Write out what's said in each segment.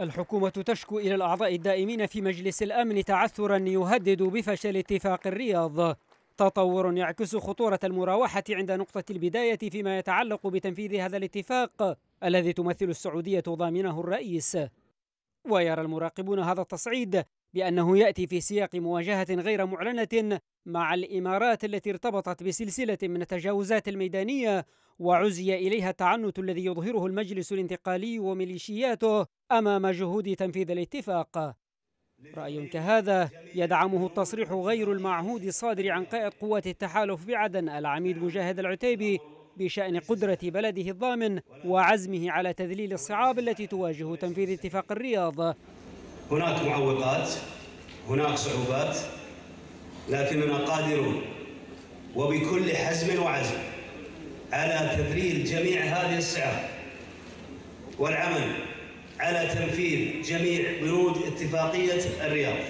الحكومة تشكو إلى الأعضاء الدائمين في مجلس الأمن تعثرا يهدد بفشل اتفاق الرياض تطور يعكس خطورة المراوحة عند نقطة البداية فيما يتعلق بتنفيذ هذا الاتفاق الذي تمثل السعودية ضامنه الرئيس ويرى المراقبون هذا التصعيد بأنه يأتي في سياق مواجهة غير معلنة مع الإمارات التي ارتبطت بسلسلة من التجاوزات الميدانية وعزي إليها التعنت الذي يظهره المجلس الانتقالي وميليشياته أمام جهود تنفيذ الاتفاق رأي كهذا يدعمه التصريح غير المعهود الصادر عن قائد قوات التحالف بعدن العميد مجاهد العتيبي بشأن قدرة بلده الضامن وعزمه على تذليل الصعاب التي تواجه تنفيذ اتفاق الرياض هناك معوقات هناك صعوبات لكننا قادرون وبكل حزم وعزم على تذليل جميع هذه الصعاب والعمل على تنفيذ جميع بنود اتفاقية الرياض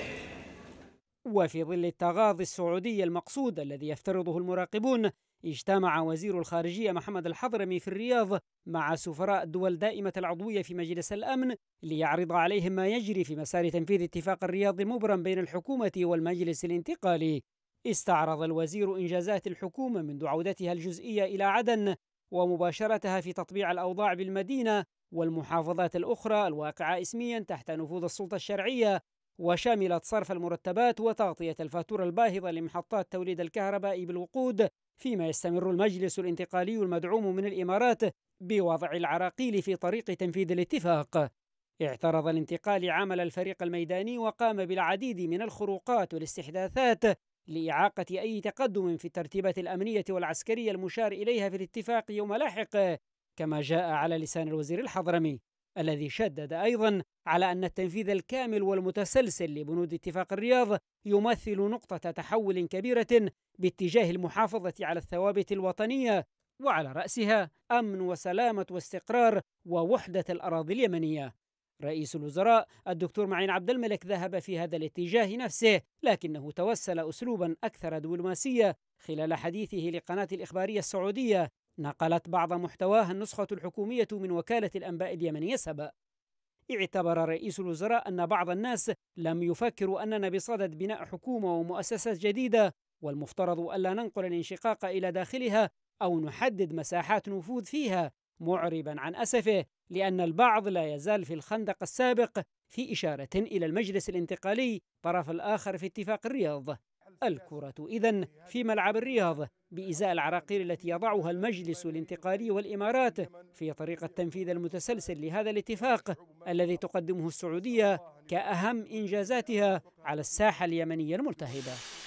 وفي ظل التغاضي السعودي المقصود الذي يفترضه المراقبون اجتمع وزير الخارجية محمد الحضرمي في الرياض مع سفراء الدول دائمة العضوية في مجلس الأمن ليعرض عليهم ما يجري في مسار تنفيذ اتفاق الرياض المبرم بين الحكومة والمجلس الانتقالي استعرض الوزير إنجازات الحكومة منذ عودتها الجزئية إلى عدن ومباشرتها في تطبيع الأوضاع بالمدينة والمحافظات الأخرى الواقعة اسميا تحت نفوذ السلطة الشرعية وشملت صرف المرتبات وتغطية الفاتورة الباهظة لمحطات توليد الكهرباء بالوقود فيما يستمر المجلس الانتقالي المدعوم من الإمارات بوضع العراقيل في طريق تنفيذ الاتفاق اعترض الانتقال عمل الفريق الميداني وقام بالعديد من الخروقات والاستحداثات لإعاقة أي تقدم في الترتيبات الأمنية والعسكرية المشار إليها في الاتفاق يوم لاحق كما جاء على لسان الوزير الحضرمي الذي شدد أيضا على أن التنفيذ الكامل والمتسلسل لبنود اتفاق الرياض يمثل نقطة تحول كبيرة باتجاه المحافظة على الثوابت الوطنية وعلى رأسها أمن وسلامة واستقرار ووحدة الأراضي اليمنية رئيس الوزراء الدكتور معين عبد الملك ذهب في هذا الاتجاه نفسه لكنه توسل أسلوبا أكثر دبلوماسية خلال حديثه لقناة الإخبارية السعودية نقلت بعض محتواها النسخة الحكومية من وكالة الأنباء اليمنية سبأ اعتبر رئيس الوزراء أن بعض الناس لم يفكروا أننا بصدد بناء حكومة ومؤسسات جديدة والمفترض ألا ننقل الانشقاق إلى داخلها أو نحدد مساحات نفوذ فيها معربا عن أسفه لأن البعض لا يزال في الخندق السابق في إشارة إلى المجلس الانتقالي طرف الآخر في اتفاق الرياض الكرة إذن في ملعب الرياض بإزاء العراقيل التي يضعها المجلس الانتقالي والإمارات في طريق التنفيذ المتسلسل لهذا الاتفاق الذي تقدمه السعودية كأهم إنجازاتها على الساحة اليمنية الملتهبة